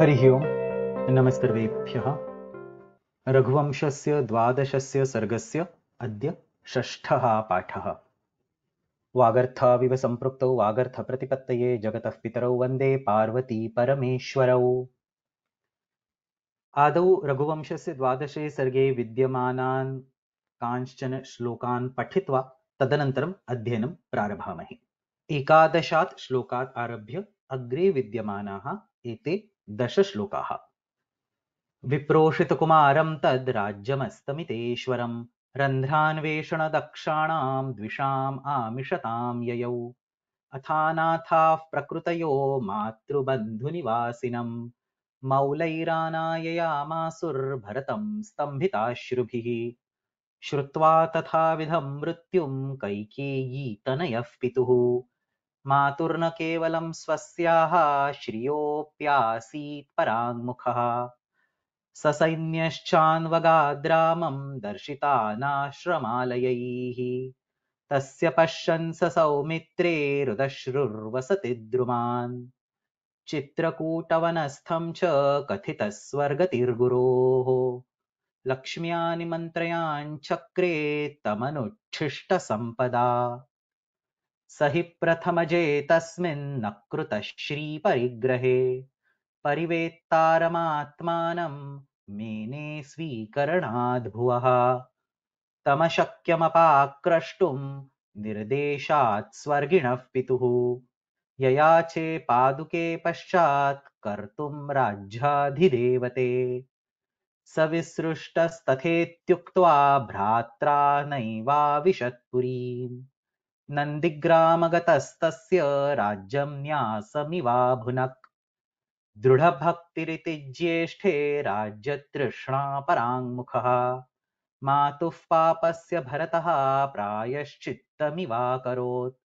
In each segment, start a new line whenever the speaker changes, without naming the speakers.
हरिः ओं नमस्कर्वेभ्यः रघुवंशस्य द्वादशस्य सर्गस्य अद्य षष्ठः पाठः वागर्थाविव सम्पृक्तौ वागर्थप्रतिपत्तये जगतः पितरौ वन्दे पार्वती परमेश्वरौ आदौ रघुवंशस्य द्वादशे सर्गे विद्यमानान् कांश्चन श्लोकान् पठित्वा तदनन्तरम् अध्ययनं प्रारभामहे एकादशात् श्लोकात् आरभ्य अग्रे विद्यमानाः एते दश दशश्लोकाः विप्रोषितकुमारं तद्राज्यमस्तमितेश्वरं रन्ध्रान्वेषणदक्षाणां द्विषाम् आमिषतां ययौ अथानाथाः प्रकृतयो मातृबन्धुनिवासिनं मौलैरानाययामासुर्भरतं स्तम्भिताश्रुभिः श्रुत्वा तथाविधं मृत्युं कैकेयीतनयः पितुः मातुर्न केवलं स्वस्याः श्रियोऽप्यासीत् पराङ्मुखः ससैन्यश्चान्वगाद्रामं दर्शिता तस्य पश्यन् स सौमित्रे रुदश्रुर्वसति द्रुमान् चित्रकूटवनस्थं च स्वर्गतिर्गुरोः लक्ष्म्यानि मन्त्रयाञ्चक्रे तमनुच्छिष्टसम्पदा स हि प्रथमजे श्री परिग्रहे परिवेत्तारमात्मानं मेने स्वीकरणाद्भुवः तमशक्यमपाक्रष्टुं निर्देशात् स्वर्गिणः पितुः ययाचे पादुके पश्चात् कर्तुं राज्याधिदेवते सविसृष्टस्तथेत्युक्त्वा भ्रात्रा नैवाविशत्पुरीम् नन्दिग्रामगतस्तस्य राज्यं न्यासमिवाभुनक् दृढभक्तिरिति ज्येष्ठे राज्यतृष्णापराङ्मुखः मातुः पापस्य भरतः प्रायश्चित्तमिवाकरोत्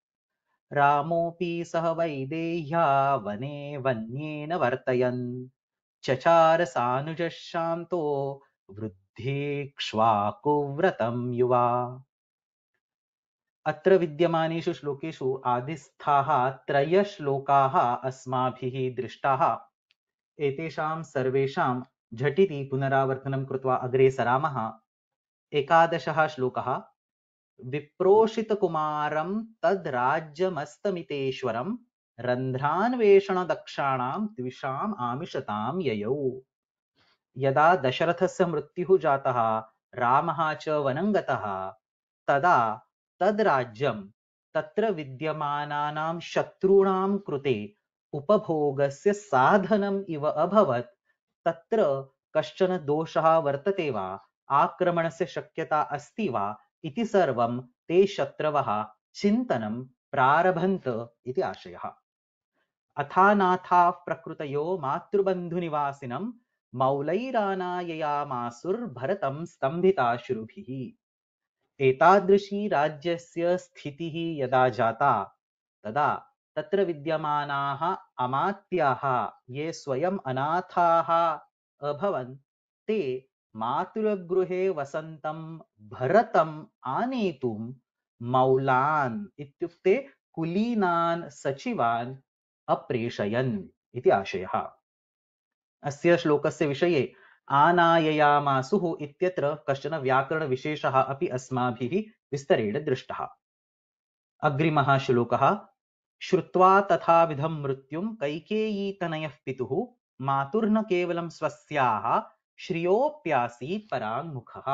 रामोऽपि सह वैदेह्या वने वन्येन वर्तयन् सानुजः शान्तो वृद्धेक्ष्वाकुव्रतं युवा अत्र विद्यमानेषु श्लोकेषु आदिस्थाः त्रयश्लोकाः अस्माभिः दृष्टाः एतेषां सर्वेषां झटिति पुनरावर्तनं कृत्वा अग्रे सरामः एकादशः श्लोकः विप्रोषितकुमारं तद्राज्यमस्तमितेश्वरं रन्ध्रान्वेषणदक्षाणां द्विषाम् आमिषतां ययौ यदा दशरथस्य मृत्युः जातः रामः च वनं गतः तदा तद्राज्यं तत्र विद्यमानानां शत्रूणां कृते उपभोगस्य साधनम् इव अभवत् तत्र कश्चन दोषः वर्तते वा आक्रमणस्य शक्यता अस्ति वा इति सर्वं ते शत्रवः चिन्तनं प्रारभन्त इति आशयः अथानाथाः प्रकृतयो मातृबन्धुनिवासिनं मौलैरानाययामासुर्भरतं स्तम्भिताश्रुभिः एतादृशी राज्यस्य स्थितिः यदा जाता तदा तत्र विद्यमानाः अमात्याः ये स्वयम् अनाथाः अभवन् ते मातुलगृहे वसन्तं भरतम् आनेतुं मौलान् इत्युक्ते कुलीनान् सचिवान् अप्रेषयन् इति आशयः अस्य श्लोकस्य विषये आनाययामासुः इत्यत्र कश्चन व्याकरणविशेषः अपि अस्माभिः विस्तरेण दृष्टः अग्रिमः श्लोकः श्रुत्वा तथाविधं मृत्युं कैकेयीतनयः पितुः मातुर्न केवलं स्वस्याः श्रियोऽप्यासीत् पराङ्मुखः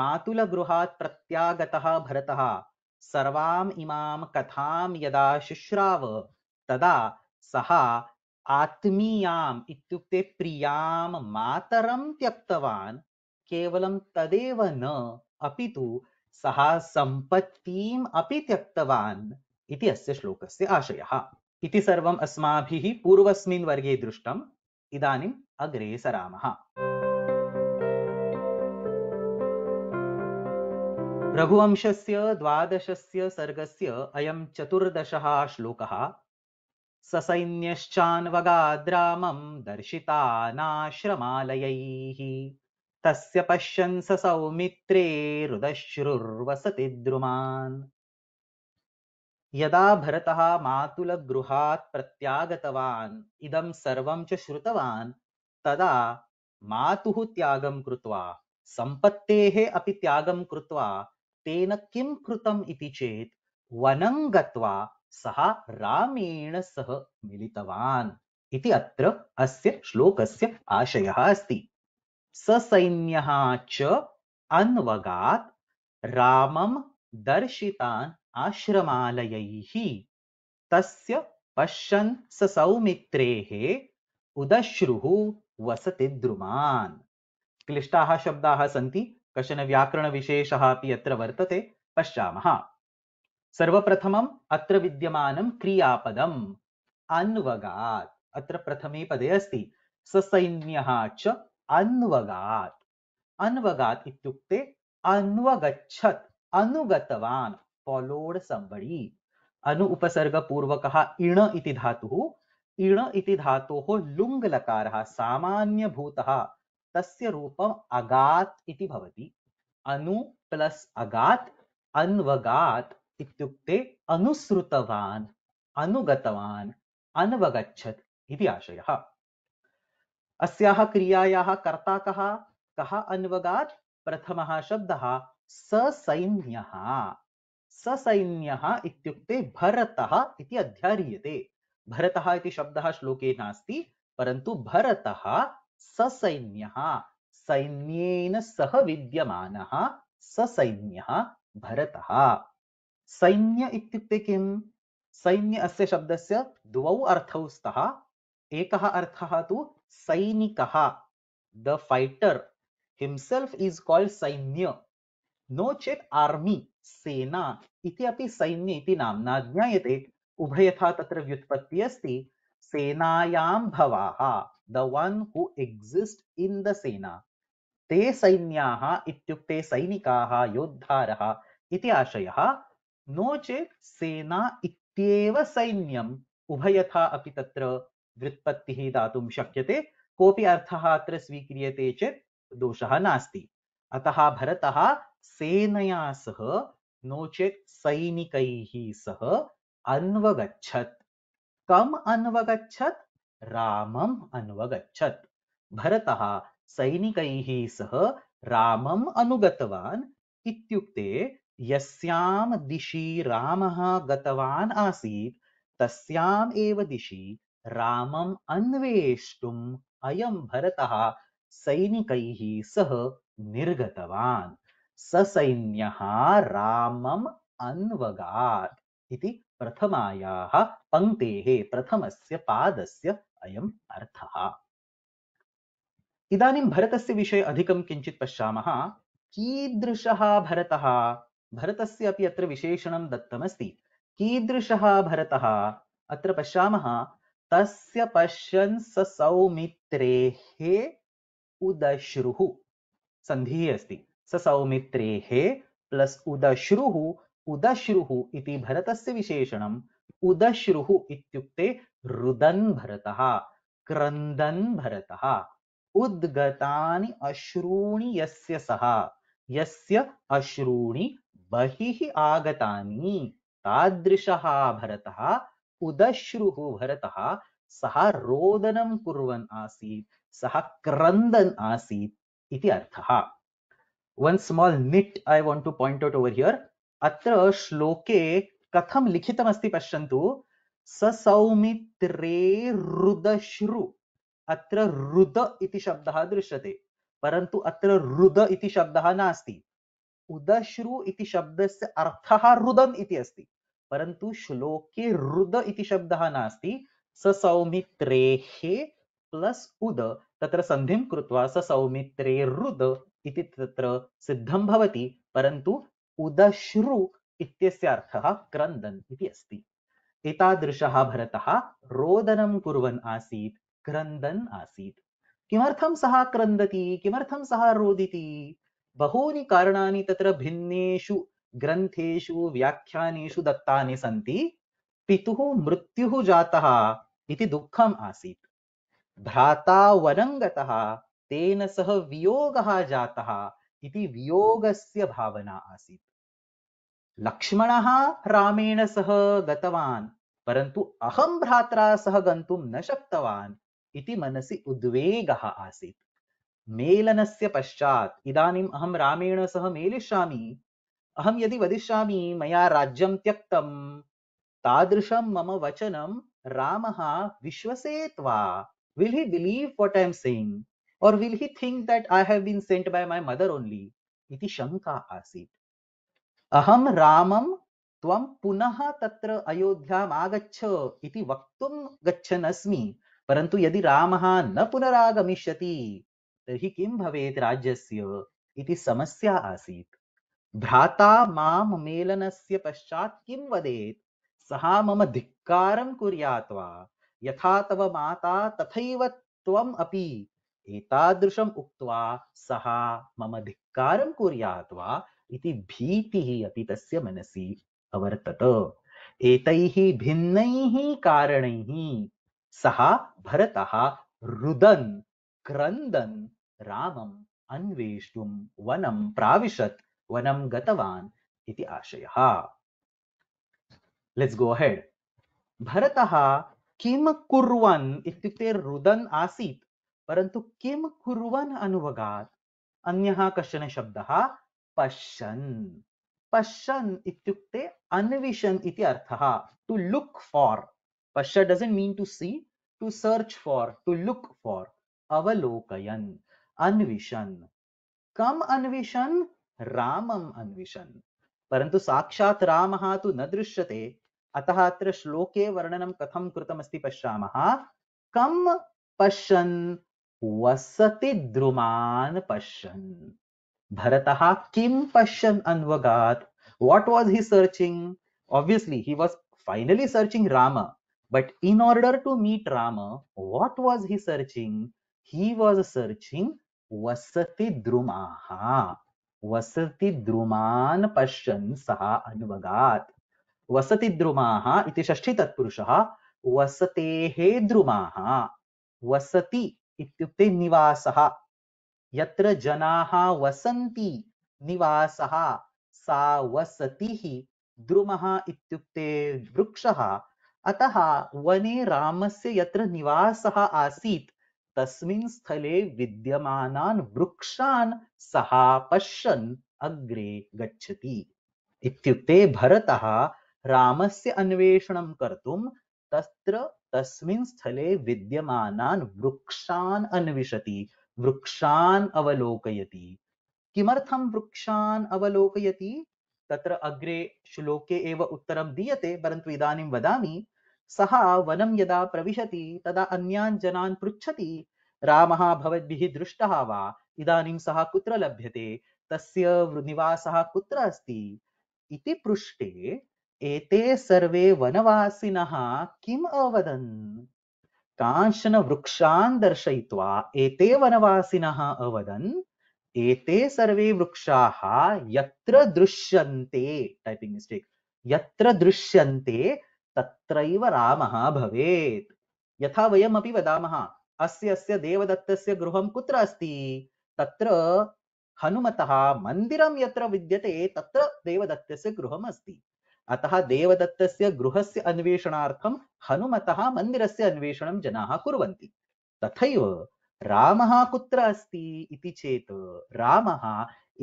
मातुलगृहात् प्रत्यागतः भरतः सर्वाम् इमां कथां यदा शुश्राव तदा सः आत्मीयाम् इत्युक्ते प्रियां मातरं त्यक्तवान् केवलं तदेव न अपि तु सः सम्पत्तिम् अपि त्यक्तवान् इति अस्य श्लोकस्य आशयः इति सर्वम् अस्माभिः पूर्वस्मिन् वर्गे दृष्टम् इदानीम् अग्रे सरामः रघुवंशस्य द्वादशस्य सर्गस्य अयं चतुर्दशः श्लोकः ससैन्यश्चान्वगाद्रामं दर्शितानाश्रमालयैः तस्य पश्यन् सौमित्रे हृदश्रुर्वसति द्रुमान् यदा भरतः मातुलगृहात् प्रत्यागतवान् इदं सर्वं च श्रुतवान् तदा मातुः त्यागं कृत्वा सम्पत्तेः अपि त्यागं कृत्वा तेन किं कृतम् इति चेत् वनं गत्वा सः रामेण सह मिलितवान् इति अत्र अस्य श्लोकस्य आशयः अस्ति ससैन्यः च अन्वगात् रामं दर्शितान् आश्रमालयैः तस्य पश्यन् स सौमित्रेः उदश्रुः वसति द्रुमान् क्लिष्टाः शब्दाः सन्ति कश्चन व्याकरणविशेषः अपि अत्र वर्तते पश्यामः सर्वप्रथमम् अत्र विद्यमानं क्रियापदम् अन्वगात् अत्र प्रथमे पदे अस्ति ससैन्यः च अन्वगात् अन्वगात् इत्युक्ते अन्वगच्छत् अनुगतवान् फॉलोड सम्बडी अनु उपसर्गपूर्वकः इण इति धातुः इण इति धातोः लुङ् लकारः सामान्यभूतः तस्य रूपम् अगात् इति भवति अनु प्लस् अगात् अन्वगात् इत्युक्ते अनुसृतवान् अनुगतवान् अनवगच्छत् इति आशयः अस्याः क्रियायाः कर्ता कः कः अन्वगात् प्रथमः शब्दः ससैन्यः ससैन्यः इत्युक्ते भरतः इति अध्यारीयते भरतः इति शब्दः श्लोके नास्ति परन्तु भरतः ससैन्यः सैन्येन सह विद्यमानः ससैन्यः भरतः सैन्य इत्युक्ते किं सैन्य अस्य शब्दस्य द्वौ अर्थौ स्तः एकः अर्थः तु सैनिकः the fighter himself is called सैन्य नो चेत् आर्मी सेना इति अपि सैन्य इति नाम्ना ज्ञायते उभयथा तत्र व्युत्पत्तिः अस्ति सेनायां भवाः the one who exist in the सेना ते सैन्याः इत्युक्ते सैनिकाः योद्धारः इति आशयः नो चेत् सेना इत्येव सैन्यम उभयथा अपि तत्र व्युत्पत्तिः दातुं शक्यते कोऽपि अर्थः अत्र स्वीक्रियते चेत् दोषः नास्ति अतः भरतः सेनया सह नो चेत् सैनिकैः सह अन्वगच्छत् कम् अन्वगच्छत् रामम् अन्वगच्छत् भरतः सैनिकैः सह रामम् अनुगतवान् इत्युक्ते यस्यां दिशि रामः गतवान् आसीत् एव दिशि रामम् अन्वेष्टुम् अयं भरतः सैनिकैः सह निर्गतवान् ससैन्यः रामम् अन्वगात् इति प्रथमायाः पङ्क्तेः प्रथमस्य पादस्य अयम् अर्थः इदानीं भरतस्य विषये अधिकं किञ्चित् पश्यामः कीदृशः भरतः भरतस्य अपि अत्र विशेषणं दत्तमस्ति कीदृशः भरतः अत्र पश्यामः तस्य पश्यन् स सौमित्रेः उदश्रुः सन्धिः अस्ति स सौमित्रेः प्लस् उदश्रुः उदश्रुः इति भरतस्य विशेषणम् उदश्रुः इत्युक्ते रुदन् भरतः क्रन्दन् भरतः उद्गतानि अश्रूणि यस्य सः यस्य अश्रूणि बहिः आगतानि तादृशः भरतः उदश्रुः भरतः सः रोदनं कुर्वन् आसीत् सः क्रन्दन् आसीत् इति अर्थः one small nit I want to point out over here अत्र श्लोके कथं लिखितमस्ति पश्यन्तु ससौमित्रे रुदश्रु अत्र रुद इति शब्दः दृश्यते परन्तु अत्र रुद इति शब्दः नास्ति उदश्रु इति शब्दस्य अर्थः रुदम् इति अस्ति परन्तु श्लोके रुद इति शब्दः नास्ति स ससौमित्रेः प्लस उद तत्र सन्धिं कृत्वा स सौमित्रे रुद इति तत्र सिद्धं भवति परन्तु उदश्रु इत्यस्य अर्थः क्रन्दन् इति अस्ति एतादृशः भरतः रोदनं कुर्वन् आसीत् क्रन्दन् आसीत् किमर्थं सः क्रन्दति किमर्थं सः रोदिति बहूनि कारणानि तत्र भिन्नेषु ग्रन्थेषु व्याख्यानेषु दत्तानि सन्ति पितुः मृत्युः जातः इति दुःखम् आसीत् भ्राता वनं गतः तेन सह वियोगः जातः इति वियोगस्य भावना आसीत् लक्ष्मणः रामेण सह गतवान् परन्तु अहं भ्रात्रा सह गन्तुं न शक्तवान् इति मनसि उद्वेगः आसीत् मेलनस्य पश्चात् इदानीम् अहम रामेण सह मेलिष्यामि अहम यदि वदिष्यामि मया राज्यं त्यक्तं तादृशं मम वचन रामः विश्वसेत् वा will he believe what i am saying or will he think that i have been sent by my mother only इति शङ्का आसीत् अहं रामं त्वं पुनः तत्र अयोध्याम् आगच्छ इति गच्छन् अस्मि परन्तु यदि रामः न पुनरागमिष्यति तर्हि किं भवेत् राज्यस्य इति समस्या आसीत् भ्राता मां मेलनस्य पश्चात् किं वदेत् सः मम धिक्कारं कुर्यात् वा यथा तव माता तथैव त्वम् अपि एतादृशम् उक्त्वा सः मम धिक्कारं कुर्यात् वा इति भीतिः अपि तस्य मनसि अवर्तत एतैः भिन्नैः कारणैः सः भरतः रुदन् क्रंदन रामम अन्वेष्टुम वनम प्राविशत वनम गतवान इति आशयः लेट्स गो अहेड भरतः किम कुर्वन इत्युक्ते रुदन आसीत् परंतु किम कुर्वन अनुवगात अन्यः कश्चन शब्दः पश्यन् पश्यन् इत्युक्ते अन्विषन् इति अर्थः टु लुक फॉर पश्य doesn't mean to see to search for to look for अवलोकयन अन्विशन कम अन्विशन रामम अन्विशन परंतु साक्षात राम तो न दृश्यते अतः अत्र श्लोके वर्णन कथम कृतमस्ति पश्यामः कम पश्यन् वसति द्रुमान पश्यन् भरतः किम पश्यन् अन्वगात what was he searching obviously he was finally searching Ram but in order to meet Ram what was he searching he was searching Vasati Drumaha. Vasati Druman pashyan Saha Anuvagat. Vasati Drumaha iti Shashti Tatpurushaha. Vasatehe Drumaha. Vasati इत्युक्ते निवासः यत्र जनाः वसन्ति निवासः सा वसतिः द्रुमः इत्युक्ते वृक्षः अतः वने रामस्य यत्र निवासः आसीत् तस्मिन् स्थले विद्यमानान् वृक्षान् सः पश्यन् अग्रे गच्छति इत्युक्ते भरतः रामस्य अन्वेषणं कर्तुं तत्र तस्मिन् स्थले विद्यमानान् वृक्षान् अन्विषति वृक्षान् अवलोकयति किमर्थं वृक्षान् अवलोकयति तत्र अग्रे श्लोके एव उत्तरं दीयते परन्तु इदानीं वदामि सः वनं यदा प्रविशति तदा अन्यान् जनान् पृच्छति रामः भवद्भिः दृष्टः वा इदानीं सः कुत्र लभ्यते तस्य निवासः कुत्र अस्ति इति पृष्टे एते सर्वे वनवासिनः किम् अवदन् कांश्चन वृक्षान् दर्शयित्वा एते वनवासिनः अवदन् एते सर्वे वृक्षाः यत्र दृश्यन्ते टैपिंग मिस्टेक् यत्र दृश्यन्ते तत्रैव रामः भवेत् यथा वयमपि वदामः अस्य अस्य देवदत्तस्य गृहं कुत्र अस्ति तत्र हनुमतः मन्दिरं यत्र विद्यते तत्र देवदत्तस्य गृहम् अस्ति अतः देवदत्तस्य गृहस्य अन्वेषणार्थं हनुमतः मन्दिरस्य अन्वेषणं जनाः कुर्वन्ति तथैव रामः कुत्र अस्ति इति चेत् रामः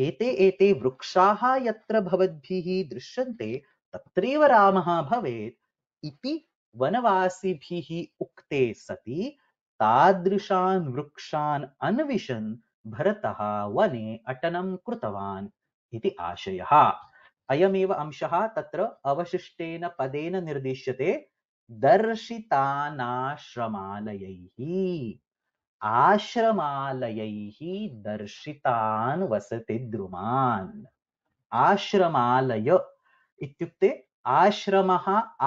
एते एते वृक्षाः यत्र भवद्भिः दृश्यन्ते तत्रैव रामः भवेत् इति वनवासिभिः उक्ते सति तादृशान् वृक्षान् अन्विषन् भरतः वने अटनं कृतवान् इति आशयः अयमेव अंशः तत्र अवशिष्टेन पदेन निर्दिश्यते दर्शितानाश्रमालयैः आश्रमालयैः दर्शितान् वसतिद्रुमान् आश्रमालय इत्युक्ते आश्रम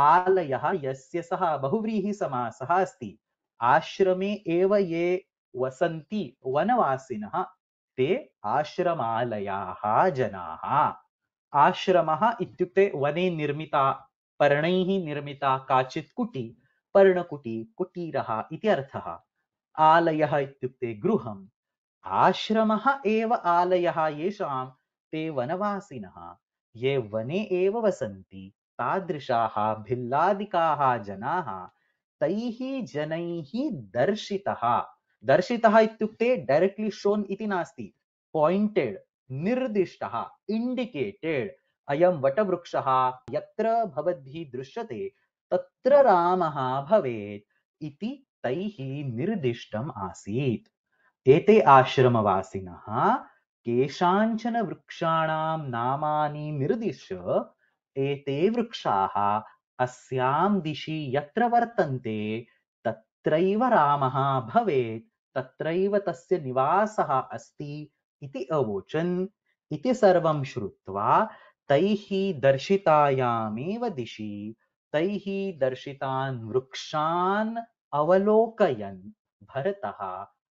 आलय ये सह बहुव्रीहि सश्रम अस्ति आश्रमे ये वसन्ति वनवासीन ते आश्रमालयाः जनाः आश्रमः इत्युक्ते वने निर्मिता पर्णैः निर्मिता काचित् कुटी पर्णकुटी कुटीरः इति अर्थः आलयः इत्युक्ते गृहम् आश्रमः एव आलयः येषां ते वनवासिनः ये वने एव वसन्ति तादृशाः भिल्लादिकाः जनाः तैः जनैः दर्शितः दर्शितः इत्युक्ते डैरेक्ट्लि शोन् इति नास्ति पायिण्टेड् निर्दिष्टः इण्डिकेटेड् अयं वटवृक्षः यत्र भवद्भिः दृश्यते तत्र रामः भवेत् इति तैः निर्दिष्टम् आसीत् एते आश्रमवासिनः केषाञ्चन वृक्षाणां नामानि निर्दिश्य एते वृक्षाः अस्यां दिशि यत्र वर्तन्ते तत्रैव रामः भवेत् तत्रैव तस्य निवासः अस्ति इति अवोचन् इति सर्वं श्रुत्वा तैः दर्शितायामेव दिशि तैः दर्शितान् वृक्षान् अवलोकयन् भरतः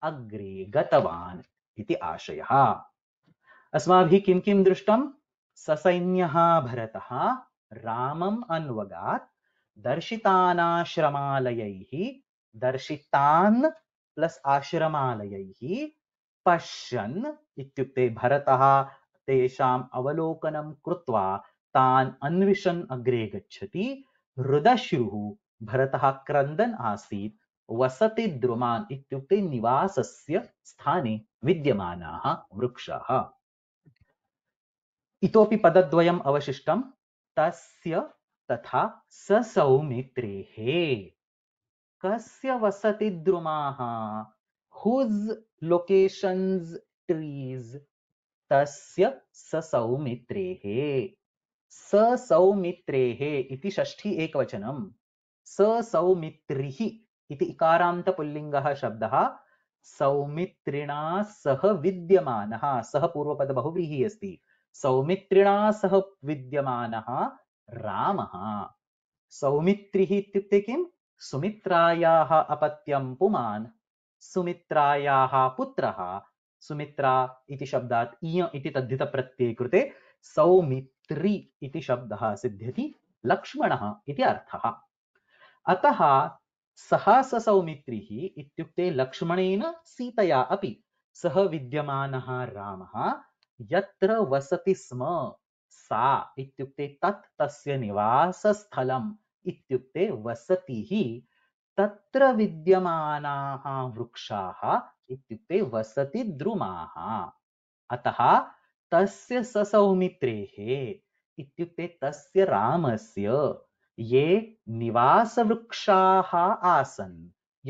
अग्रे गतवान् इति आशयः अस्माभिः किं किं दृष्टम् ससैन्य भरत राम अन्वगा दर्शिताश्रल दर्शिता प्लस आश्रमालयैः पश्यन् इत्युक्ते भरतः तेषाम् अवलोकनं कृत्वा तान् अन्विषन् अग्रे गच्छति हृदश्रुः भरतः क्रन्दन् आसीत् वसति द्रुमान् इत्युक्ते निवासस्य स्थाने विद्यमानाः वृक्षाः इतोपि पदद्वयम् अवशिष्टं तस्य तथा स सौमित्रेः कस्य वसति द्रुमाः हुज् लोकेशन्स् ट्रीस् तस्य स सौमित्रेः स सौमित्रेः इति षष्ठी एकवचनं स सौमित्रिः इति इकारान्तपुल्लिङ्गः शब्दः सौमित्रिणा सह विद्यमानः सः पूर्वपदबहुव्रीहि अस्ति सौमित्रिणा सह विद्यमानः रामः सौमित्रिः इत्युक्ते किं सुमित्रायाः अपत्यं पुमान् सुमित्रायाः पुत्रः सुमित्रा इति शब्दात् इय इति तद्धितप्रत्यये कृते सौमित्री इति शब्दः सिद्ध्यति लक्ष्मणः इति अर्थः अतः सः स सौमित्रिः इत्युक्ते लक्ष्मणेन सीतया अपि सः विद्यमानः रामः यत्र वसति स्म सा इत्युक्ते तत् तस्य निवासस्थलम् इत्युक्ते वसति हि तत्र विद्यमानाः वृक्षाः इत्युक्ते वसति द्रुमाः अतः तस्य ससौमित्रेः इत्युक्ते तस्य रामस्य ये निवासवृक्षाः आसन्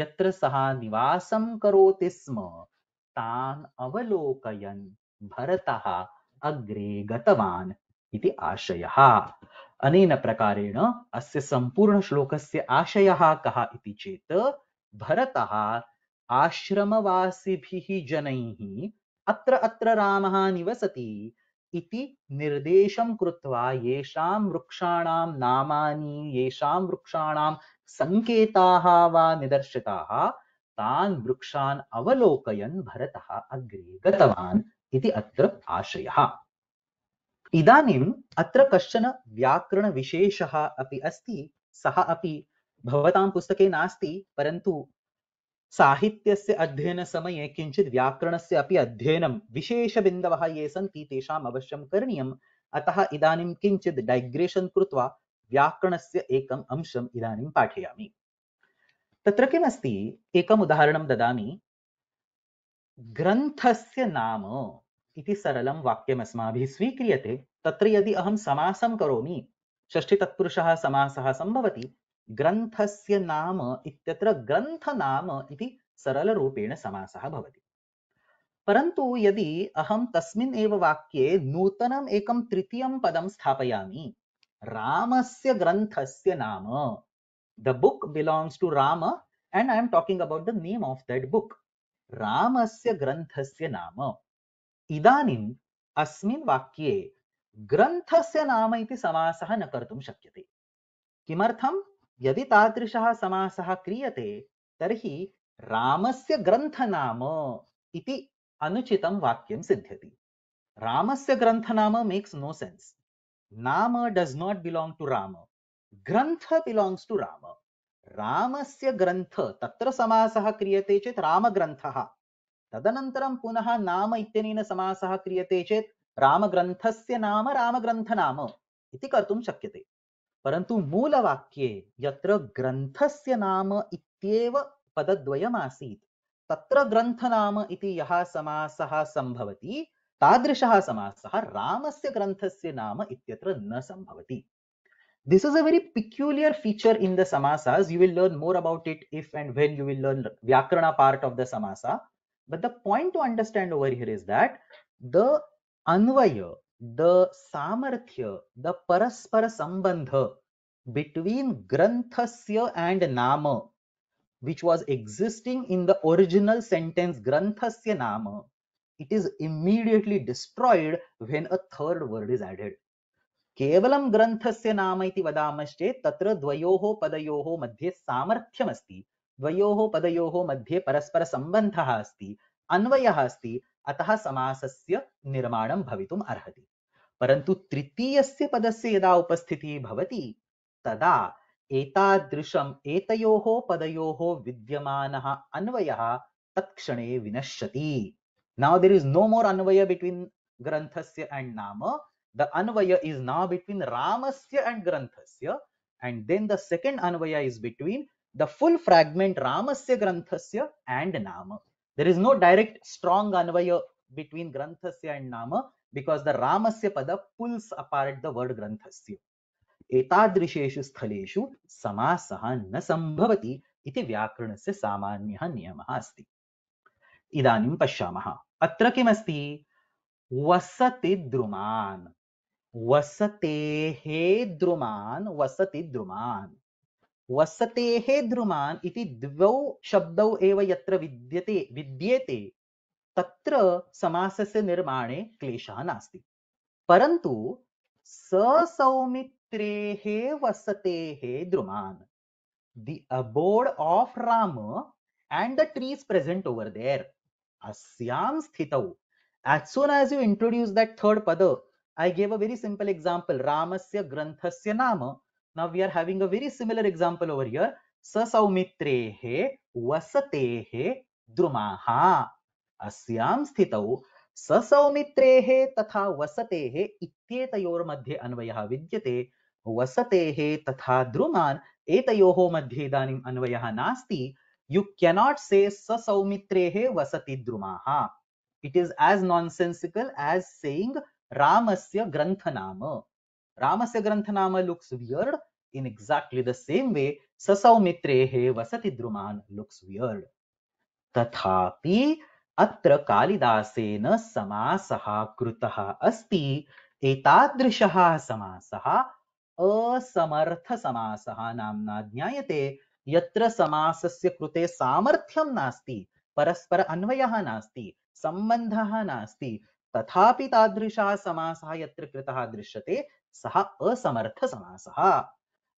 यत्र सः निवासं करोति स्म तान् अवलोकयन् भरतः अग्रे गतवान् इति आशयः अनेन प्रकारेण अस्य सम्पूर्णश्लोकस्य आशयः कः इति चेत् भरतः आश्रमवासिभिः जनैः अत्र अत्र रामः निवसति इति निर्देशं कृत्वा येषां वृक्षाणां नामानि येषां वृक्षाणां सङ्केताः वा निदर्शिताः तान् वृक्षान् अवलोकयन् भरतः अग्रे गतवान् इति अत्र आशयः इदानीम् अत्र कश्चन व्याकरणविशेषः अपि अस्ति सः अपि भवतां पुस्तके नास्ति परन्तु साहित्यस्य अध्ययनसमये किञ्चित् व्याकरणस्य अपि अध्ययनं विशेषबिन्दवः ये सन्ति तेषाम् अवश्यं करणीयम् अतः इदानीं किञ्चित् डैग्रेशन् कृत्वा व्याकरणस्य एकम् अंशम् इदानीं पाठयामि तत्र किमस्ति एकम् उदाहरणं ददामि ग्रन्थस्य नाम इति सरलं वाक्यम् अस्माभिः स्वीक्रियते तत्र यदि अहं समासं करोमि षष्ठीतत्पुरुषः समासः सम्भवति ग्रन्थस्य नाम इत्यत्र ग्रन्थनाम इति सरलरूपेण समासः भवति परन्तु यदि अहं तस्मिन् एव वाक्ये नूतनम् एकं तृतीयं पदं स्थापयामि रामस्य ग्रन्थस्य नाम the book belongs to Ram and I am talking about the name of that book रामस्य ग्रन्थस्य नाम इदानीम् अस्मिन् वाक्ये ग्रन्थस्य नाम इति समासः न कर्तुं शक्यते किमर्थं यदि तादृशः समासः क्रियते तर्हि रामस्य ग्रन्थनाम इति अनुचितं वाक्यं सिद्ध्यति रामस्य ग्रन्थनाम मेक्स् नो सेन्स् नाम does not belong to Ram ग्रन्थ बिलाङ्ग्स् टु राम रामस्य ग्रन्थ तत्र समासः क्रियते चेत् रामग्रन्थः அதनंतरம் புனஹ நாம இத்யேன சமாஸஹ க்ரியதேயேத் ராம ग्रंथस्य நாம ராம ग्रंथ นาม इति कर्तुम சக்கியதே பரந்து மூல வாக்கியே யத்ர ग्रंथस्य நாம இத்தேவ பதத்வயம் ஆசித் தத்ர ग्रंथ นาม इति யஹ சமாஸஹ ஸம்பவதி தாத்ரஷஹ சமாஸஹ ராமस्य ग्रंथस्य நாம இத்யத்ர ந ஸம்பவதி this is a very peculiar feature in the samasas you will learn more about it if and when you will learn vyakarana part of the samasa But the point to understand over here is that the anvaya, the samarthya, the paraspara sambandha between granthasya and nama, which was existing in the original sentence granthasya nama, it is immediately destroyed when a third word is added. केवलं ग्रन्थस्य नाम इति वदामश्चेत् तत्र द्वयोः madhye मध्ये सामर्थ्यमस्ति द्वयोः पदयोः मध्ये परस्परसम्बन्धः अस्ति अन्वयः अस्ति अतः समासस्य निर्माणं भवितुम् अर्हति परन्तु तृतीयस्य पदस्य यदा उपस्थितिः भवति तदा एतादृशम् एतयोः पदयोः विद्यमानः अन्वयः तत्क्षणे विनश्यति now there is no more anvaya between ग्रन्थस्य एण्ड् नाम the anvaya is now between रामस्य एण्ड् ग्रन्थस्य and then the second anvaya is between the full fragment Ramasya Granthasya and Nama. There is no direct strong anvaya between Granthasya and Nama because the Ramasya pada pulls apart the word Granthasya. Etadrisheshu sthaleshu samasaha na sambhavati iti vyakranasya samanyaha niyamahasti. Idanim pashyamaha. Atra kimasti vasati druman. Vasatehe druman, vasati druman. वसतेः द्रुमान् इति द्वौ शब्दौ एव यत्र विद्यते विद्येते तत्र समासस्य निर्माणे क्लेशः नास्ति परन्तु ससौमित्रेः वसतेः द्रुमान् the abode of Rama and the trees present over there. Asyam sthitau. As soon as you introduce that third pada, I gave a very simple example. Ramasya granthasya nama. Now we are having a very similar example over here. Sasaumitrehe vasatehe drumaha. Asyam sthitau ससौमित्रेः तथा वसतेः इत्येतयोर्मध्ये अन्वयः विद्यते वसतेः तथा द्रुमान् एतयोः मध्ये इदानीम् अन्वयः नास्ति you cannot say ससौमित्रेः वसति द्रुमाः it is as nonsensical as saying रामस्य ग्रन्थनाम Ramasa Granthanama looks weird in exactly the same way Sasau Mitrehe Vasati Druman looks weird. Tathapi अत्र कालिदासेन समासः कृतः अस्ति एतादृशः समासः असमर्थसमासः नाम्ना ज्ञायते यत्र समासस्य कृते सामर्थ्यं नास्ति परस्पर अन्वयः नास्ति सम्बन्धः नास्ति तथापि तादृशः समासः यत्र कृतः दृश्यते सः असमर्थसमासः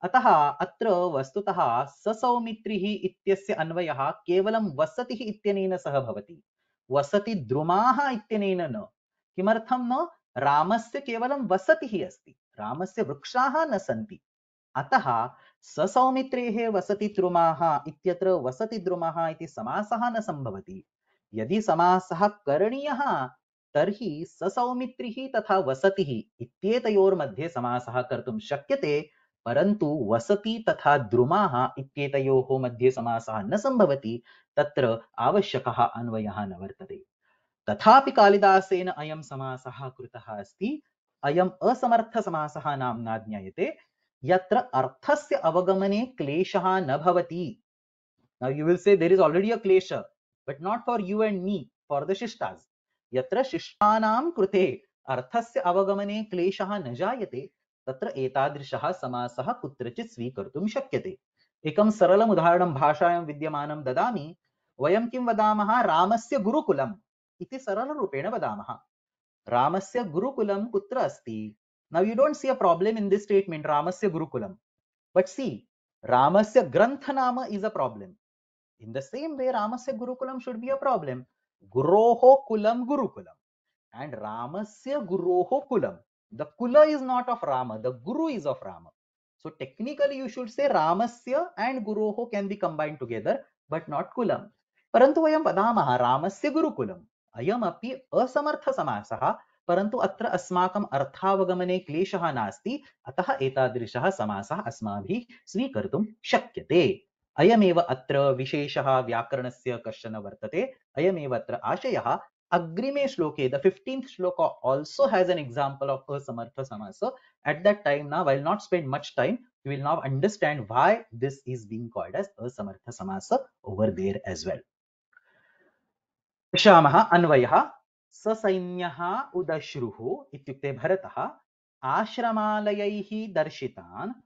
अतः अत्र वस्तुतः ससौमित्रिः इत्यस्य अन्वयः केवलं वसतिः इत्यनेन सह भवति वसति द्रुमाः इत्यनेन न किमर्थं न रामस्य केवलं वसतिः अस्ति रामस्य वृक्षाः न सन्ति अतः ससौमित्रेः वसति द्रुमाः इत्यत्र वसति द्रुमः इति समासः न सम्भवति यदि समासः करणीयः तर्हि ससौमित्रिः तथा वसतिः इत्येतयोर्मध्ये समासः कर्तुं शक्यते परन्तु वसति तथा द्रुमाः इत्येतयोः मध्ये समासः न सम्भवति तत्र आवश्यकः अन्वयः न वर्तते तथापि कालिदासेन अयं समासः कृतः अस्ति अयम् असमर्थसमासः नाम्ना ज्ञायते यत्र अर्थस्य अवगमने क्लेशः न भवति now you will say there is already a klesha but not for you and me for the shishtas यत्र शिष्टानां कृते अर्थस्य अवगमने क्लेशः न जायते तत्र एतादृशः समासः कुत्रचित् स्वीकर्तुं शक्यते एकं सरलम् उदाहरणं भाषायां विद्यमानं ददामि वयं किं वदामः रामस्य गुरुकुलम् इति सरलरूपेण वदामः रामस्य गुरुकुलं कुत्र अस्ति now you don't see a problem in this statement रामस्य गुरुकुलं बट् सी रामस्य ग्रन्थनाम is a problem in the same way रामस्य गुरुकुलं should be a problem Guroho Kulam Gurukulam. And Ramasya Guroho Kulam. The Kula is not of Rama, the Guru is of Rama. So technically you should say Ramasya and Guroho can be combined together, but not Kulam. Parantu परन्तु वयं वदामः रामस्य गुरुकुलम् अयमपि असमर्थसमासः परन्तु अत्र अस्माकम् अर्थावगमने क्लेशः नास्ति अतः एतादृशः समासः अस्माभिः स्वीकर्तुं शक्यते अयमेव अत्र विशेषः व्याकरणस्य कश्चन वर्तते अयमेव अत्र आशयः अग्रिमे श्लोके the fifteenth shloka also has an example of asamartha samasa at that time ना well not spend much time you will now understand why this is being called as asamartha samasa over there as well पश्यामः अन्वयः ससैन्यः उदश्रुः इत्युक्ते भरतः आश्रमालयैः दर्शितान्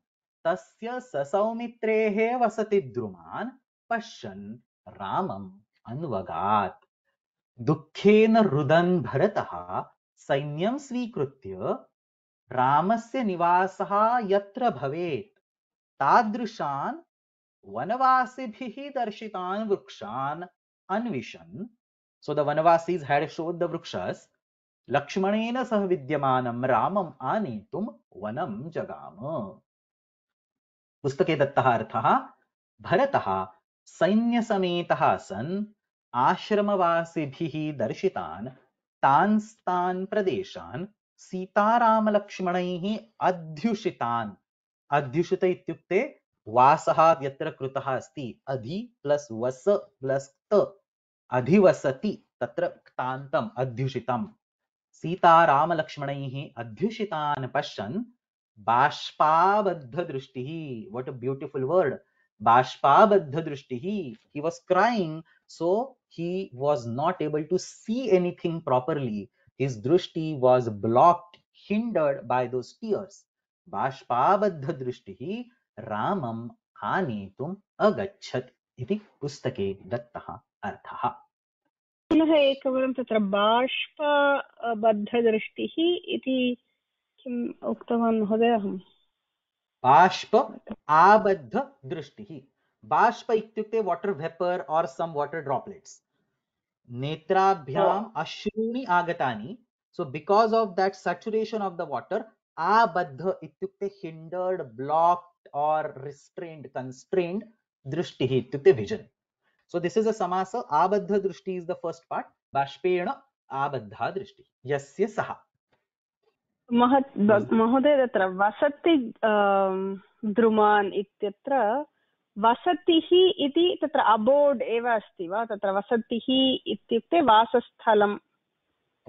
तस्य ससौमित्रेः वसति द्रुमान् पश्यन् रामम् अन्वगात् दुःखेन रुदन् भरतः सैन्यं स्वीकृत्य रामस्य निवासः यत्र भवेत् तादृशान् वनवासिभिः दर्शितान् वृक्षान् अन्विषन् so the vanavasis had shown the vrikshas लक्ष्मणेन सह विद्यमानं रामम् आनेतुं वनं जगाम पुस्तके दत्तः अर्थः भरतः सैन्यसमेतः सन् आश्रमवासिभिः दर्शितान् तांस्तान् प्रदेशान् सीतारामलक्ष्मणैः अध्युषितान् अध्युषित इत्युक्ते वासः यत्र कृतः अस्ति अधि प्लस् वस प्लस् त अधिवसति तत्र क्तान्तम् अध्युषितम् सीतारामलक्ष्मणैः अध्युषितान् पश्यन् बाष्पाबद्ध दृष्टि वॉट अ ब्यूटिफुल वर्ड बाष्पाबद्ध दृष्टि he was crying so he was not able to see anything properly his drishti was blocked hindered by the tears बाष्पाबद्ध दृष्टि ही रामम आनेतुम अगच्छत इति पुस्तके दत्तः अर्थः
पुनः एकवारं किम् उक्तवान्
महोदय अहं बाष्प आबद्ध दृष्टिः बाष्प इत्युक्ते वाटर् वेपर् आर् सम् वाटर् ड्राप्लेट्स् नेत्राभ्याम् अश्रूणि आगतानि so because of that saturation of the water आबद्ध इत्युक्ते हिण्डर्ड् ब्लाक्ड् आर् रिस्ट्रेण्ड् कन्स्ट्रेण्ड् दृष्टिः इत्युक्ते विजन् so this is a samasa आबद्ध दृष्टि इस् द फस्ट् पार्ट् बाष्पेण आबद्धा दृष्टिः यस्य सः महोदय
तत्र वसति अं, द्रुमान् इत्यत्र वसतिः इति तत्र अबोर्ड् एव अस्ति वा तत्र वसतिः इत्युक्ते वासस्थलम्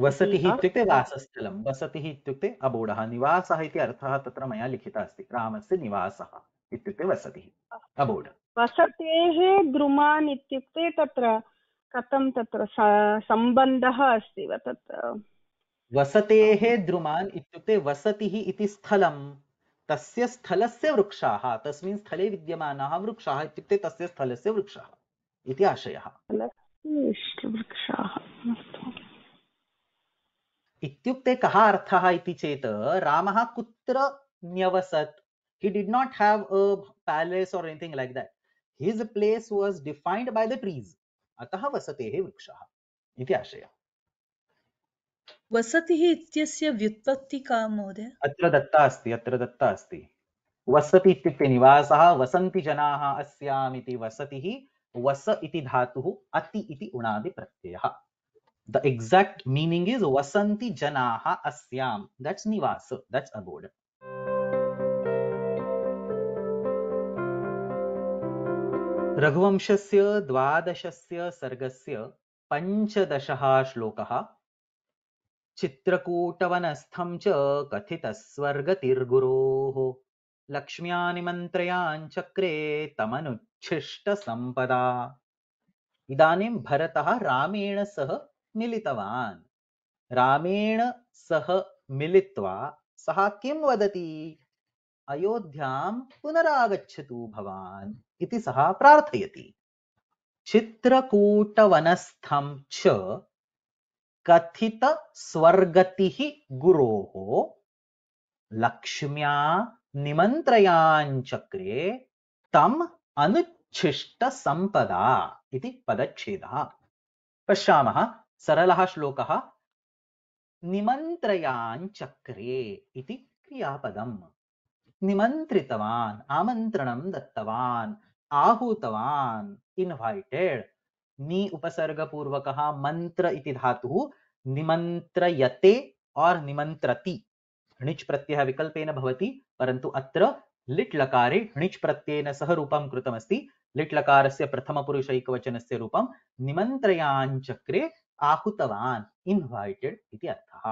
वसतिः इत्युक्ते वासस्थलं वसतिः इत्युक्ते अबोडः निवासः इति अर्थः तत्र मया लिखितः अस्ति रामस्य निवासः इत्युक्ते वसतिः अबोड
वसतेः द्रुमान् इत्युक्ते तत्र कथं तत्र सम्बन्धः
अस्ति वा वसते द्रुमान इत्युक्ते वसतिः इति से तस्य स्थलस्य वृक्षाः तस्मिन् स्थले विद्यमानाः वृक्षाः इत्युक्ते तस्य स्थलस्य वृक्षः इति आशयः इत्युक्ते कः अर्थः इति चेत् रामः कुत्र न्यवसत् he did not a palace or anything like that his place was defended by the trees अतः वसतेः वृक्षः इति आशयः वसतिः इत्यस्य व्युत्पत्ति का महोदय अत्र दत्ता अस्ति अत्र दत्ता अस्ति वसति इत्युक्ते निवासः वसन्ति जनाः वस इति धातुः अति इति उणादिप्रत्ययः द एक्साक्ट् मीनिङ्ग् वसन्ति जनाः निवास अबोर्ड रघुवंशस्य द्वादशस्य सर्गस्य पञ्चदशः श्लोकः चित्रकूटवनस्थं च कथितस्वर्गतिर्गुरोः लक्ष्म्या निमन्त्रयाञ्चक्रे तमनुच्छिष्टसम्पदा इदानीं भरतः रामेण सह मिलितवान् रामेण सह मिलित्वा सः किं वदति अयोध्यां पुनरागच्छतु भवान् इति सः प्रार्थयति चित्रकूटवनस्थं च कथित स्वर्गतिः गुरोः लक्ष्म्या निमन्त्रयाञ्चक्रे तम् अनुच्छिष्टसम्पदा इति पदच्छेदः पश्यामः सरलः श्लोकः निमन्त्रयाञ्चक्रे इति क्रियापदम् निमन्त्रितवान् आमन्त्रणं दत्तवान् आहूतवान् इन्वैटेड् नी उपसर्ग पूर्वक मंत्र इति धातु निमंत्रयते और निमंत्रति णिच् प्रत्यय विकल्पेन भवति परंतु अत्र लिट् लकारे णिच् प्रत्ययेन सह रूपं कृतमस्ति लिट् लकारस्य प्रथमपुरुष एकवचनस्य रूपं निमन्त्रयाञ्चक्रे आहुतवान् इनवाइटेड इति अर्थः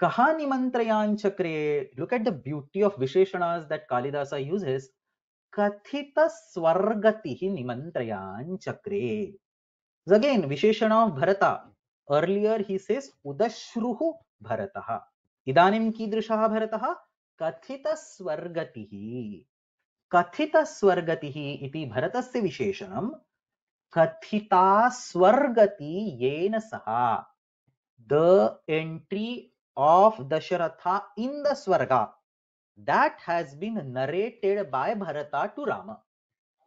कः निमन्त्रयाञ्चक्रे look at the beauty of visheshanas that Kalidasa uses कथित स्वर्गति निमंत्रयान चक्रे अगेन विशेषण ऑफ भरता अर्लियर ही से उदश्रुह भरत इदानीम कीदृश भरता कथित स्वर्गति कथित स्वर्गति इति भरत से विशेषण कथिता स्वर्गति येन सह the entry of Dasharatha in the swarga that has been narrated by Bharata to Rama.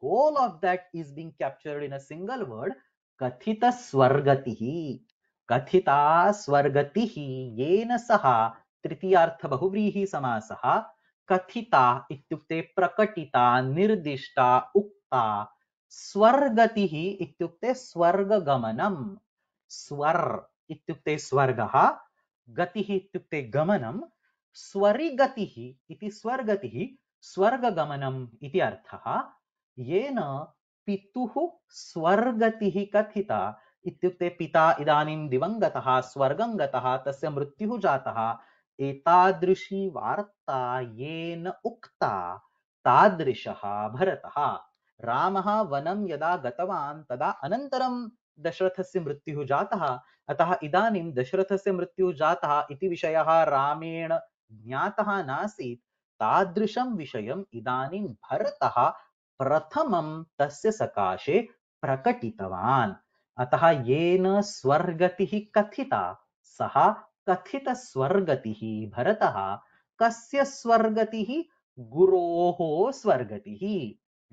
Whole of that is being captured in a single word, Kathita Swargatihi. Kathita Swargatihi Yena Saha Tritiyartha Bahubrihi Samasaha Kathita Ittukte Prakatita Nirdishta Ukta Swargatihi Ittukte Swargagamanam Swar Ittukte Swargaha Gatihi Ittukte Gamanam स्वरिगति इति स्वर्गतिः स्वर्गगमनम् इति अर्थः कथिता इत्युक्ते पिता इदानीं दिवंगत स्वर्गं गतः तस्य मृत्युः जातः एतादृशी वार्ता येन उक्ता तादृशः भरतः रामः वनं यदा गतवान् तदा अनन्तरं दशरथस्य मृत्युः जातः अतः इदानीं दशरथस्य मृत्युः जातः इति विषयः रामेण ज्ञातः नासीत् तादृशं विषयम् इदानीं भरतः प्रथमं तस्य सकाशे प्रकटितवान् अतः येन स्वर्गतिः कथिता सः कथितस्वर्गतिः भरतः कस्य स्वर्गतिः गुरोः स्वर्गतिः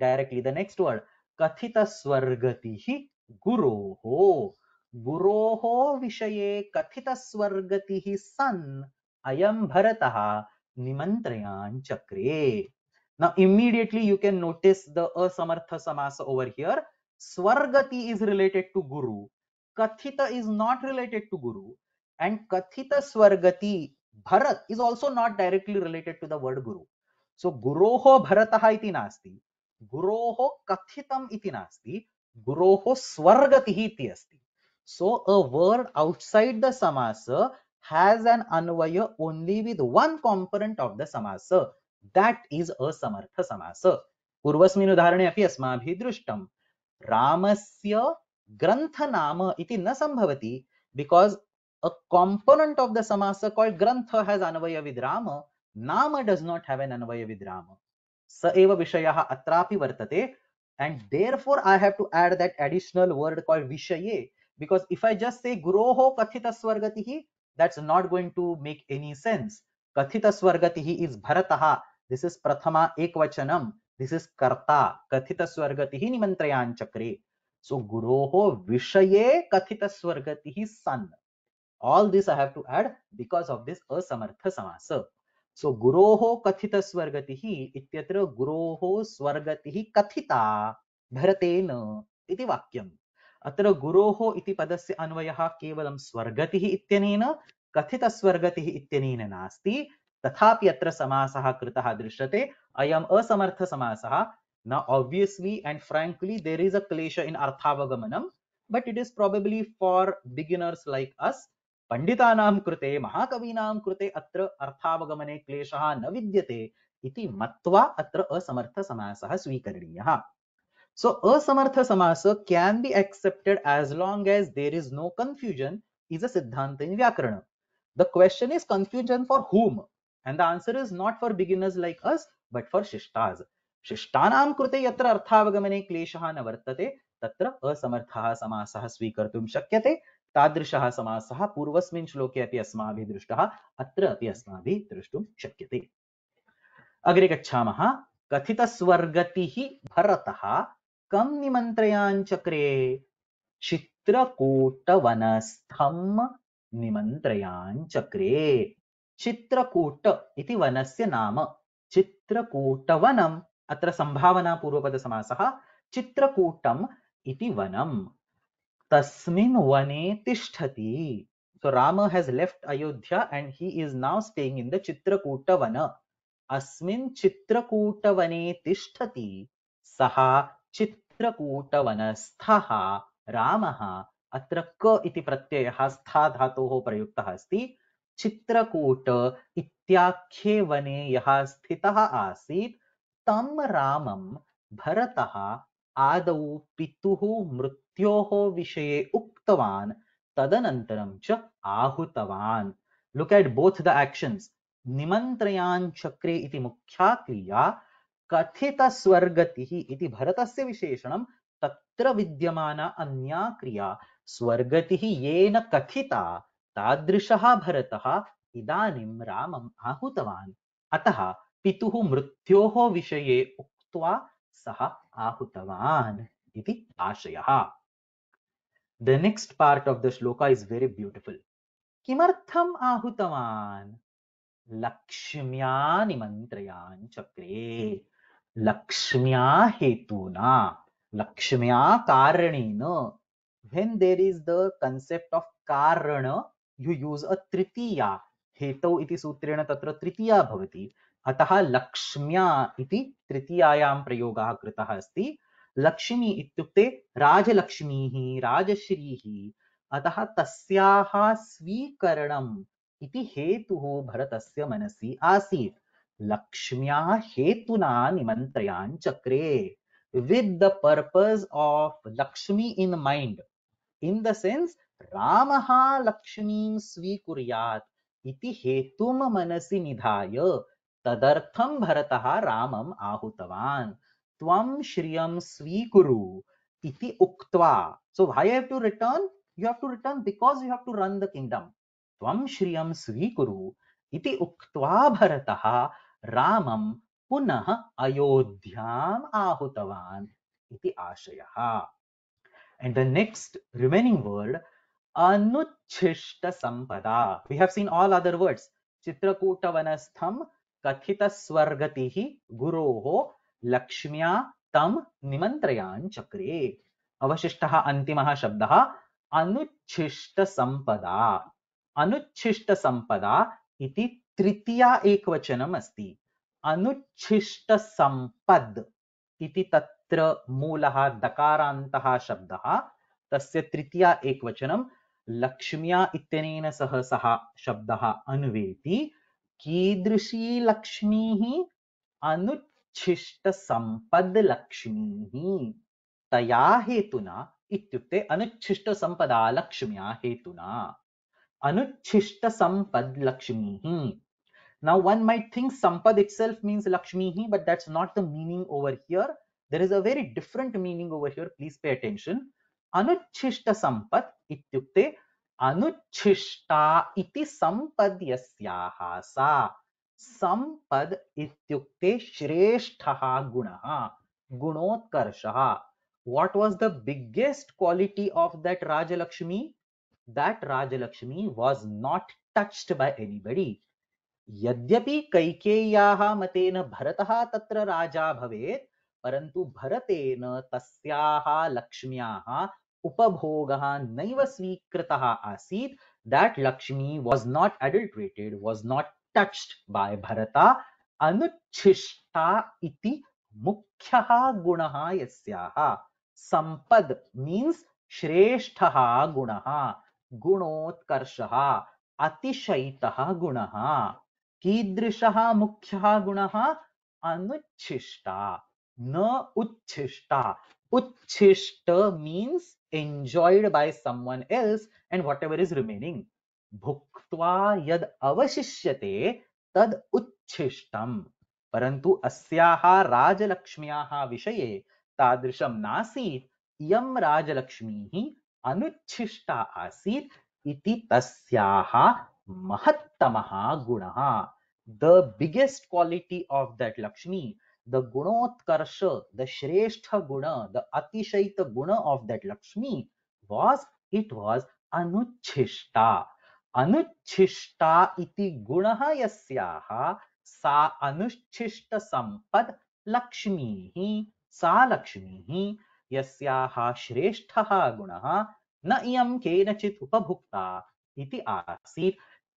द वर्ड कथितस्वर्गतिः गुरोः गुरोः विषये कथितस्वर्गतिः सन् अयम भरत निमंत्रयान चक्रे now immediately you can notice the asamartha samasa over here swargati is related to guru kathita is not related to guru and kathita swargati Bharata is also not directly related to the word guru so गुरो भरत गुरो कथित गुरो स्वर्गति इति so a word outside the samasa has an anvaya only with one component of the samasa that is a samartha samasa purvasmin udaharane api asmaabhi drushtam ramasya grantha nama iti na sambhavati because a component of the samasa called grantha has anvaya with rama nama does not have an anvaya with rama sa eva vishayah atrapi vartate and therefore i have to add that additional word called vishaye because if i just say guruho kathita hi. that's not going to make any sense kathita swargatihi is bharataha this is prathama ekvachanam this is karta kathita swargatihi nimantrayan chakre so guroho vishaye kathita swargatihi san all this i have to add because of this asamartha samasa so guroho kathita swargatihi ityatra guroho swargatihi kathita भरतेन इति वाक्यम् अत्र गुरोः इति पदस्य अन्वयः केवलं स्वर्गतिः इत्यनेन कथितस्वर्गतिः इत्यनेन नास्ति तथापि अत्र समासः कृतः दृश्यते अयम् असमर्थसमासः न obviously and frankly there is अ क्लेश in arthavagamana, but it is probably for beginners like us पण्डितानां कृते महाकवीनां कृते अत्र अर्थावगमने क्लेशः न विद्यते इति मत्वा अत्र असमर्थसमासः स्वीकरणीयः So asamartha samasa can be accepted as long as there is no confusion is a siddhanta in Vyakarana. The question is confusion for whom? And the answer is not for beginners like us, but for shishtas. shishtanam शिष्टानां कृते यत्र अर्थावगमने na vartate tatra asamartha असमर्थः swikartum shakyate tadrishah samasah purvasmin shloke api asmaabhi अस्माभिः atra api asmaabhi अस्माभिः shakyate agre gachhamah kathita swargatihi bharatah कम निमन्त्रयाञ्चक्रे चित्रकूटवनस्थं निमन्त्रयाञ्चक्रे चित्रकूट इति वनस्य नाम चित्रकूटवनम् अत्र सम्भावनापूर्वपदसमासः चित्रकूटम् इति वनम् तस्मिन् वने तिष्ठति so rama has left ayodhya and he is now staying in the chitrakuta vana asmin chitrakuta vane चित्रकूटवनस्थः रामः अत्र क इति प्रत्ययः स्था धातोः प्रयुक्तः अस्ति चित्रकूट इत्याख्ये वने यः स्थितः आसीत् तं रामं भरतः आदौ पितुः मृत्योः विषये उक्तवान् तदनन्तरं च आहुतवान् look at both the action निमन्त्रयान् चक्रे इति मुख्या क्रिया कथित स्वर्गति भरत विशेषण तत्र विद्यमाना अन्या क्रिया स्वर्गति येन कथिता तादृशः भरतः इदानीं रामम् आहूतवान् अतः पितुः मृत्योः विषये उक्त्वा सः आहूतवान् इति आशयः the next part of the shloka is very beautiful किमर्थम् आहूतवान् लक्ष्म्या निमन्त्रयान् चक्रे लक्ष्म्या हेतुना लक्ष्म्या कारणेन when there is the concept of karana you use a तृतीया हेतौ इति सूत्रेण तत्र तृतीया भवति अतः लक्ष्म्या इति तृतीयायां प्रयोगः कृतः अस्ति लक्ष्मी इत्युक्ते राजलक्ष्मीः राजश्रीः अतः तस्याः स्वीकरणम् इति हेतुः भरतस्य मनसि आसीत् लक्ष्म्या हेतुना निमंत्रयान चक्रे with the purpose of Lakshmi in mind in the sense रामहा लक्ष्मीं स्वीकुर्यात इति हेतुम मनसि निधाय तदर्थम रामम आहूतवान स्वीकुरु इति उक्त्वा so why have to return you have to return because you have to run the kingdom स्वीकुरु इति उक्त्वा भरतः रामं पुनः अयोध्याम् आहुतवान् इति आशयः and the next remaining word anuchhishta sampada we have seen all other words chitrakuta vanastham kathita swargatihi guroho lakshmya tam nimantrayan chakre avashishtah antimah शब्दः अनुच्छिष्ट सम्पदा अनुच्छिष्ट सम्पदा इति तृतीया एकवचनम् अस्ति अनुच्छिष्टसम्पद् इति तत्र मूलः दकारान्तः शब्दः तस्य तृतीया एकवचनं लक्ष्म्या इत्यनेन सह सः शब्दः अनुवेति कीदृशी लक्ष्मीः अनुच्छिष्टसम्पद्लक्ष्मीः तया हेतुना इत्युक्ते अनुच्छिष्टसम्पदा लक्ष्म्या हेतुना अनुच्छिष्टसम्पद्लक्ष्मीः Now one might think Sampad itself means Lakshmihi, but that's not the meaning over here. There is a very different meaning over here. Please pay attention. Anuchishta Sampad ityukte anuchishta iti sampadyasyah sa. Sampad ityukte shreshtaha gunaha gunotkarshaha. What was the biggest quality of that Lakshmi? That Lakshmi was not touched by anybody यद्यपि कैकेय्याः मतेन भरतः तत्र राजा भवेत् परन्तु भरतेन तस्याः लक्ष्म्याः उपभोगः नैव स्वीकृतः आसीत् that Lakshmi was not adulterated was not touched by Bharata अनुच्छिष्टा इति मुख्यः गुणः यस्याः संपद मींस श्रेष्ठः गुणः गुणोत्कर्षः अतिशयितः गुणः कीदृश मुख्य गुण अनुच्छिष्टा न उच्छिष्टा ucchishta means enjoyed by someone else and whatever is remaining भुक्त्वा यद अवशिष्यते तद उच्छिष्टम परंतु अस्याः राजलक्ष्म्याः विषये तादृशं नासीत् इयं राजलक्ष्मीः अनुच्छिष्टा आसीत् इति तस्याः महत्तम गुण the biggest quality of that Lakshmi the गुणोत्कर्ष द श्रेष्ठ गुण द अतिशयित गुण of that Lakshmi was it was अनुच्छिष्टा अनुच्छिष्टा गुण यस्याः संपद लक्ष्मी सा लक्ष्मी ही यस्याः न इं केनचित् उपभुक्ता इति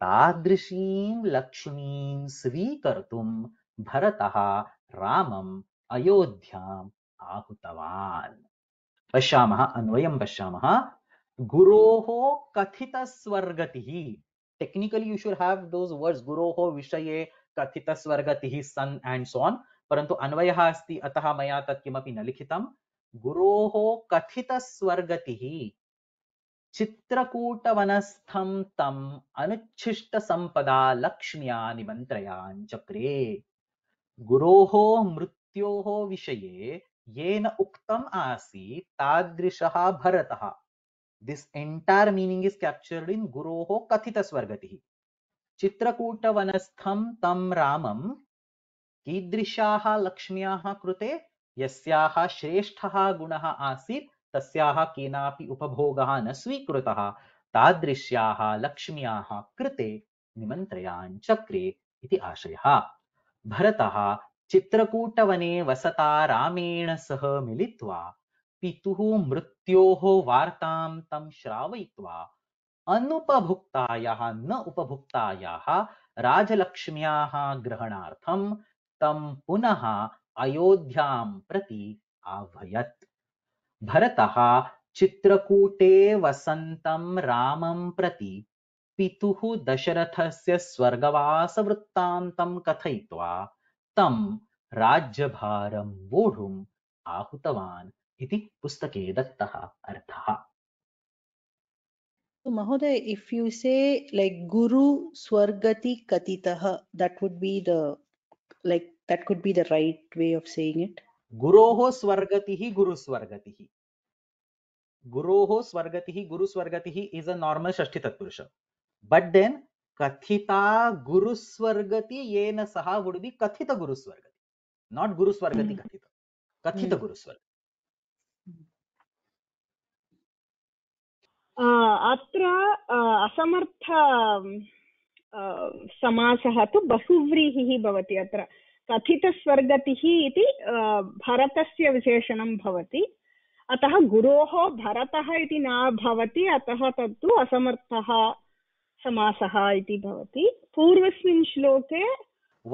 तादृशीं लक्ष्मीं स्वीकर्तुं भरतः रामम् अयोध्याम् आहुतवान् पश्यामः अन्वयं पश्यामः गुरोः कथितस्वर्गतिः technically you should have those words गुरोः विषये कथितस्वर्गतिः सन् एण्ड् सोन् परन्तु अन्वयः अस्ति अतः मया तत् किमपि न लिखितं गुरोः कथितस्वर्गतिः चित्रकूटवनस्थम चित्रकूटवनस्थं तम् अनुच्छिष्टसम्पदा लक्ष्म्या निमन्त्रयाञ्चक्रे गुरोः मृत्योः विषये येन आसी तादृश Bharata this entire meaning is captured in गुरो कथित स्वर्गति चित्रकूटवनस्थम तम रामं कीदृशा लक्ष्म्याः कृते यस्याः श्रेष्ठः गुणः आसीत् तस्याः केनापि उपभोगः न स्वीकृतः तादृश्याः लक्ष्म्याः कृते निमन्त्रयाञ्चक्रे इति आशयः भरतः चित्रकूटवने वसता रामेण सह मिलित्वा पितुः मृत्योः वार्तां तं श्रावयित्वा अनुपभुक्तायाः न उपभुक्तायाः राजलक्ष्म्याः ग्रहणार्थं तं पुनः अयोध्यां प्रति आह्वयत् भरतः चित्रकूटे वसन्तं रामं प्रति पितुः दशरथस्य स्वर्गवासवृत्तान्तं कथयित्वा तं राज्यभारं वोढुम् आहूतवान् इति पुस्तके दत्तः अर्थः
महोदय if you say like guru swargati कथितः that would be the like that could be the right way of saying it
गुरोः स्वर्गतिः गुरुस्वर्गतिः गुरोः स्वर्गतिः गुरुस्वर्गतिः इज अ नॉर्मल षष्ठी तत्पुरुष बट देन कथिता गुरुस्वर्गति येन सह वुड बी कथित गुरुस्वर्गति not गुरुस्वर्गति hmm. कथित कथित hmm. गुरुस्वर्गति
अत्र असमर्थ समासः तु बहुव्रीहिः भवति अत्र कथितस्वर्गतिः इति भरतस्य विशेषणं भवति अतः गुरोः भरतः इति न भवति अतः तत्तु असमर्थः समासः इति भवति पूर्वस्मिन् श्लोके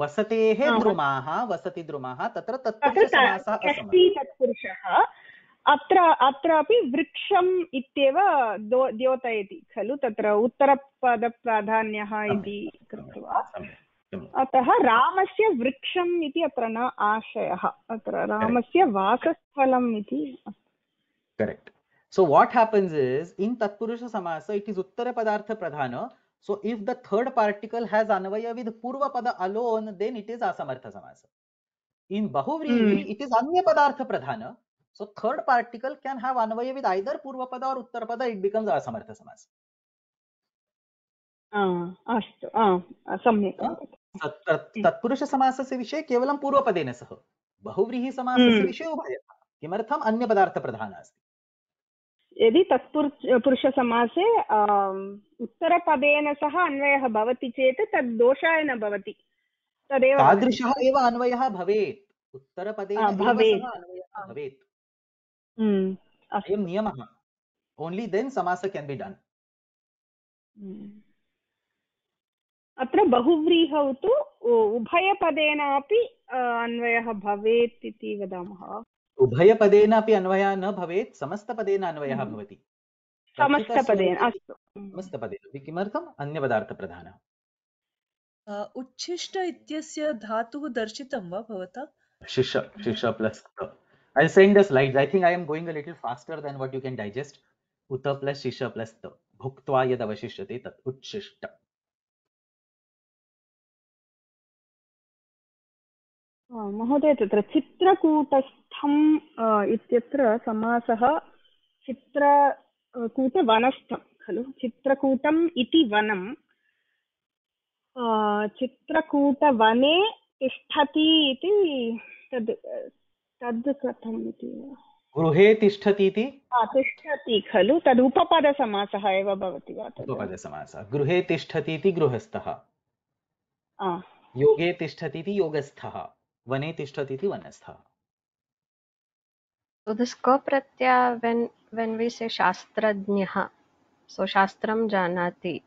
वसतेः द्रुमाः वसति द्रुमाः
तत्र अस्ति तत्पुरुषः अत्र अत्रापि वृक्षम् इत्येव द्योतयति खलु तत्र उत्तरपदप्राधान्यः इति कृत्वा अतः रामस्य वृक्षम् इति अत्र न आशयः अत्र रामस्य वासस्थलम् इति
correct so what happens is in तत्पुरुषसमास इट् इस् उत्तरपदार्थप्रधान so if the third particle has anvaya with purvapada alone then it is असमर्थसमास इन् बहुव्रीहि इट् इस् अन्यपदार्थप्रधान so third particle can have anvaya with either पूर्वपद और् उत्तरपद इट् बिकम्स् असमर्थसमास अस्तु सम्यक् तत्पुरुषसमासस्य विषये केवलं पूर्वपदेन सह बहुव्रीहिसमासस्य हम्म। विषये उभयः किमर्थम् अन्यपदार्थप्रधानः अस्ति
यदि तत्पुर पुरुषसमासे
उत्तरपदेन
सह अन्वयः भवति चेत् तद् दोषाय न भवति तदेव तादृशः एव
अन्वयः भवेत् उत्तरपदेन भवेत् भवेत् हम्म, अयं नियमः ओन्ली देन् समास केन् बि डन्
अत्र बहुव्रीहौ तु उभयपदेनापि अन्वयः भवेत् इति वदामः
उभयपदेनापि अन्वयः न भवेत् समस्तपदेन अन्वयः हम्म। भवति समस्तपदेन अस्तु हम्म। समस्तपदेन किमर्थम् अन्यपदार्थप्रधानः
उच्छिष्ट इत्यस्य धातुः दर्शितं वा भवता
शिष हम्म। शिष plus I sang the slides I think I am going a little faster than what you can digest उत प्लस् शिष प्लस् त भुक्त्वा यदवशिष्यते तत् उच्छिष्ट
महोदय तत्र चित्रकूटस्थम् इत्यत्र समासः चित्रकूटवनस्थं खलु चित्रकूटम् इति वनं चित्रकूटवने तिष्ठति इति तद् तद् कथम् इति
गृहे तिष्ठति इति
तिष्ठति खलु तद् उपपदसमासः एव भवति वा
उपपदसमासः गृहे तिष्ठति इति गृहस्थः योगे तिष्ठति इति योगस्थः वने tishtati iti vanastha.
So this ka pratyaya, when, when we say shastradnyaha, so shastram janati,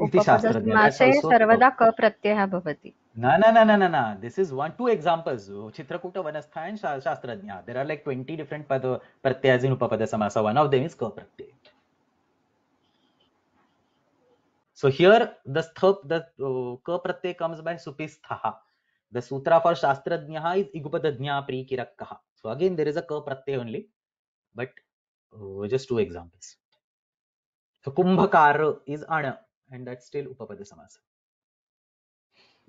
उपपदस्मासे सर्वदा
क प्रत्ययः भवति
No, no, no, no, no, no. This is one, two examples. Chitrakuta, Vanastha and Shastrajna. There are like 20 different pad, pratyas in Upapada Samasa. One of them is Ka Pratyay. So here the sthap, the uh, Ka Pratyay comes by Supisthaha. The sutra for Shastrajnaha is Igupadajna Prikirakkaha. So again, there is a ka pratyay only, but uh, just two examples. So Kumbhakar is Ana, and that's still Upapada Samasa.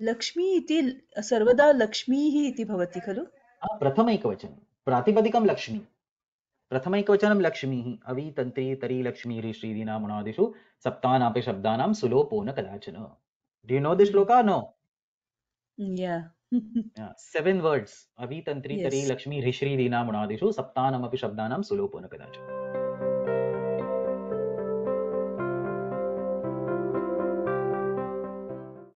Lakshmi इति सर्वदा लक्ष्मी ही इति भवति खलु प्रथमैकवचनं प्रातिपदिकं लक्ष्मी प्रथमैकवचनं लक्ष्मीः अवि तन्त्री तरी लक्ष्मीरि श्रीदीनामुणादिषु सप्तानापि शब्दानां सुलोपो न कदाचन do know this shloka no
yeah seven
seven words अवीतन्त्री तरी लक्ष्मी ऋषि ह्रिश्री दीनामुणादिषु सप्तानामपि शब्दानां सुलोपोन कदाचित्